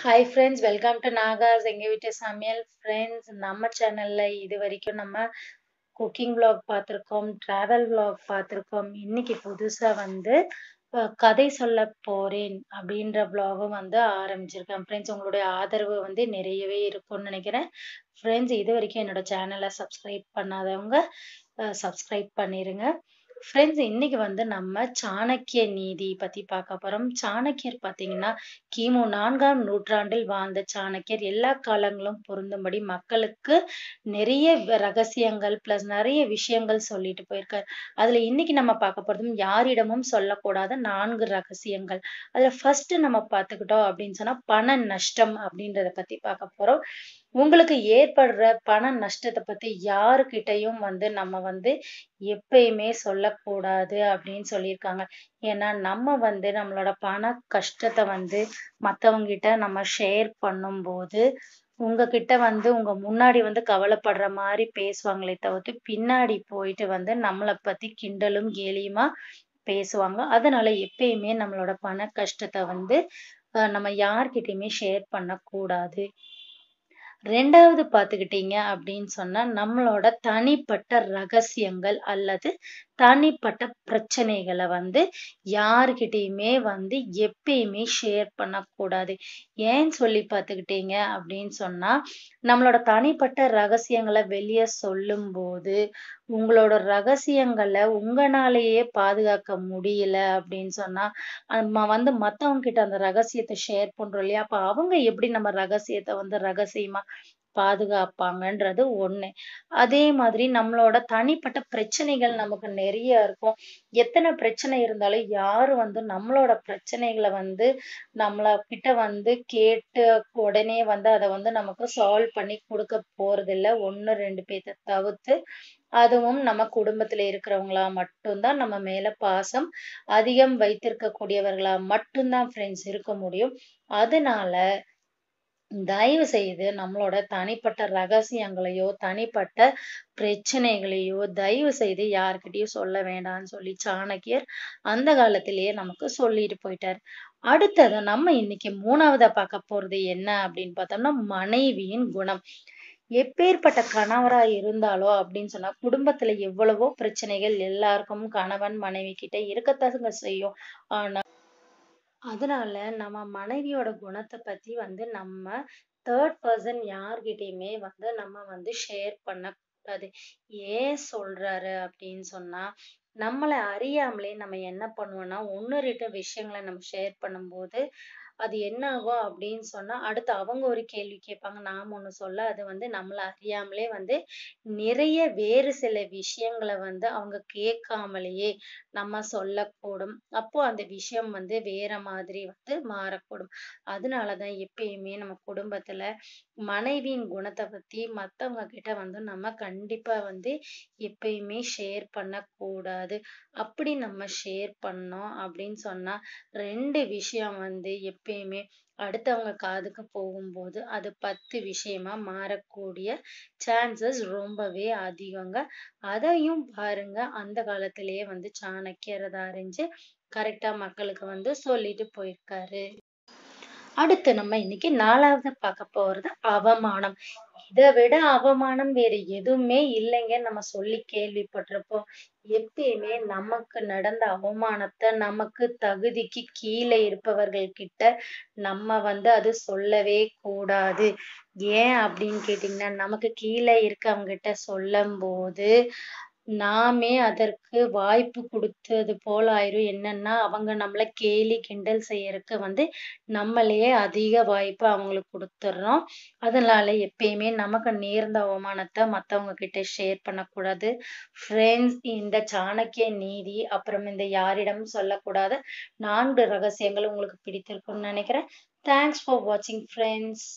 hi friends welcome to Nagas எங்கள் வீட்டு சமையல் ஃப்ரெண்ட்ஸ் நம்ம சேனலில் இது வரைக்கும் நம்ம குக்கிங் வ்ளாக் பார்த்துருக்கோம் ட்ராவல் வ்ளாக் பார்த்துருக்கோம் இன்னைக்கு புதுசாக வந்து கதை சொல்ல போகிறேன் அப்படின்ற வ்ளாகும் வந்து ஆரம்பிச்சிருக்கேன் ஃப்ரெண்ட்ஸ் உங்களுடைய ஆதரவு வந்து நிறையவே இருக்கும்னு நினைக்கிறேன் ஃப்ரெண்ட்ஸ் இது வரைக்கும் என்னோட சேனலை சப்ஸ்கிரைப் பண்ணாதவங்க சப்ஸ்கிரைப் பண்ணிடுங்க ஃப்ரெண்ட்ஸ் இன்னைக்கு வந்து நம்ம சாணக்கிய நீதி பத்தி பார்க்க போறோம் சாணக்கியர் பாத்தீங்கன்னா கிமு நான்காம் நூற்றாண்டில் வாழ்ந்த சாணக்கியர் எல்லா காலங்களும் பொருந்தும்படி மக்களுக்கு நிறைய ரகசியங்கள் பிளஸ் நிறைய விஷயங்கள் சொல்லிட்டு போயிருக்காரு அதுல இன்னைக்கு நம்ம பார்க்க போறதும் யாரிடமும் சொல்லக்கூடாத நான்கு ரகசியங்கள் அதுல ஃபர்ஸ்ட் நம்ம பார்த்துக்கிட்டோம் அப்படின்னு சொன்னா பண நஷ்டம் அப்படின்றத பத்தி பார்க்க போறோம் உங்களுக்கு ஏற்படுற பண நஷ்டத்தை பத்தி யாருக்கிட்டையும் வந்து நம்ம வந்து எப்பயுமே சொல்லக்கூடாது அப்படின்னு சொல்லியிருக்காங்க ஏன்னா நம்ம வந்து நம்மளோட பண கஷ்டத்தை வந்து கிட்ட நம்ம ஷேர் பண்ணும்போது உங்ககிட்ட வந்து உங்க முன்னாடி வந்து கவலைப்படுற மாதிரி பேசுவாங்களே தவிர்த்து பின்னாடி போயிட்டு வந்து நம்மளை பத்தி கிண்டலும் கேலியுமா பேசுவாங்க அதனால எப்பயுமே நம்மளோட பண கஷ்டத்தை வந்து நம்ம யார்கிட்டயுமே ஷேர் பண்ணக்கூடாது ரெண்டாவது பார்த்துக்கிட்டீங்க அப்படின்னு சொன்னா நம்மளோட தனிப்பட்ட ரகசியங்கள் அல்லது தனிப்பட்ட பிரச்சனைகளை வந்து யாருக்கிட்டயுமே வந்து எப்பயுமே ஷேர் பண்ணக்கூடாது ஏன் சொல்லி பார்த்துக்கிட்டீங்க அப்படின்னு சொன்னா நம்மளோட தனிப்பட்ட ரகசியங்களை வெளியே சொல்லும் போது உங்களோட ரகசியங்களை உங்களாலேயே பாதுகாக்க முடியல அப்படின்னு சொன்னா நம்ம வந்து மத்தவங்க கிட்ட அந்த ரகசியத்தை ஷேர் பண்றோம் இல்லையா அப்ப அவங்க எப்படி நம்ம ரகசியத்தை வந்து ரகசியமா பாதுகாப்பாங்கன்றது ஒண்ணு அதே மாதிரி நம்மளோட தனிப்பட்ட பிரச்சனைகள் நமக்கு நிறைய இருக்கும் எத்தனை பிரச்சனை இருந்தாலும் யாரு வந்து நம்மளோட பிரச்சனைகளை வந்து நம்மள கிட்ட வந்து கேட்டு உடனே வந்து அதை வந்து நமக்கு சால்வ் பண்ணி கொடுக்க போறதில்ல ஒண்ணு ரெண்டு பேர்த்த தவிர்த்து அதுவும் நம்ம குடும்பத்துல இருக்கிறவங்களா மட்டும்தான் நம்ம மேல பாசம் அதிகம் வைத்திருக்க கூடியவர்களா மட்டும்தான் ஃப்ரெண்ட்ஸ் இருக்க முடியும் அதனால தயவு செய்து நம்மளோட தனிப்பட்ட ரகசியங்களையோ தனிப்பட்ட பிரச்சனைகளையோ தயவு செய்து யாருக்கிட்டயும் சொல்ல வேண்டாம்னு சொல்லி சாணக்கியர் அந்த காலத்திலேயே நமக்கு சொல்லிட்டு போயிட்டார் அடுத்தது நம்ம இன்னைக்கு மூணாவதா பார்க்க போறது என்ன அப்படின்னு பார்த்தோம்னா மனைவியின் குணம் எப்பேற்பட்ட கணவரா இருந்தாலோ அப்படின்னு சொன்னா குடும்பத்துல எவ்வளவோ பிரச்சனைகள் எல்லாருக்கும் கணவன் மனைவி கிட்ட இருக்கத்தங்க செய்யும் ஆனா அதனால நம்ம மனைவியோட குணத்தை பத்தி வந்து நம்ம third person யார்கிட்டயுமே வந்து நம்ம வந்து share பண்ணக்கூடாது ஏன் சொல்றாரு அப்படின்னு சொன்னா நம்மளை அறியாமலே நம்ம என்ன பண்ணுவோம்னா ஒண்ணு ரெண்டு விஷயங்களை நம்ம share பண்ணும் போது அது என்ன ஆகும் அப்படின்னு சொன்னா அடுத்து அவங்க ஒரு கேள்வி கேட்பாங்க நாம ஒண்ணு சொல்ல அது வந்து நம்மள அறியாமலே வந்து நிறைய வேறு சில விஷயங்களை வந்து அவங்க கேட்காமலேயே நம்ம சொல்லக்கூடும் அப்போ அந்த விஷயம் வந்து வேற மாதிரி வந்து மாறக்கூடும் அதனாலதான் எப்பயுமே நம்ம குடும்பத்துல மனைவியின் குணத்தை பத்தி மத்தவங்க கிட்ட வந்து நம்ம கண்டிப்பா வந்து எப்பயுமே ஷேர் பண்ண கூடாது அப்படி நம்ம ஷேர் பண்ணோம் அப்படின்னு சொன்னா ரெண்டு விஷயம் வந்து எப்பயுமே அடுத்தவங்க காதுக்கு போகும்போது அது பத்து விஷயமா மாறக்கூடிய chances ரொம்பவே அதிகங்க அதையும் பாருங்க அந்த காலத்திலேயே வந்து சாணக்கியர் அதை அறிஞ்சு correct ஆ மக்களுக்கு வந்து சொல்லிட்டு போயிருக்காரு அடுத்து நம்ம இன்னைக்கு நாலாவது பார்க்க போறது அவமானம் இதை விட அவமானம் வேற எதுவுமே இல்லைங்க நம்ம சொல்லி கேள்விப்பட்டிருப்போம் எப்பயுமே நமக்கு நடந்த அவமானத்தை நமக்கு தகுதிக்கு கீழே இருப்பவர்கள் கிட்ட நம்ம வந்து அது சொல்லவே கூடாது ஏன் அப்படின்னு கேட்டீங்கன்னா நமக்கு கீழே இருக்கவங்க கிட்ட சொல்லும் போது நாமே அதற்கு வாய்ப்பு கொடுத்தது போல ஆயிரும் என்னன்னா அவங்க நம்மளை கேலி கிண்டல் செய்யறதுக்கு வந்து நம்மளையே அதிக வாய்ப்பு அவங்களுக்கு கொடுத்துட்றோம் அதனால எப்பயுமே நமக்கு நேர்ந்த அவமானத்தை மத்தவங்க கிட்ட ஷேர் பண்ணக்கூடாது ஃப்ரெண்ட்ஸ் இந்த சாணக்கிய நீதி அப்புறம் இந்த யாரிடம் சொல்லக்கூடாது நான்கு ரகசியங்கள் உங்களுக்கு பிடித்திருக்கும்னு நினைக்கிறேன் தேங்க்ஸ் ஃபார் வாட்சிங் ஃப்ரெண்ட்ஸ்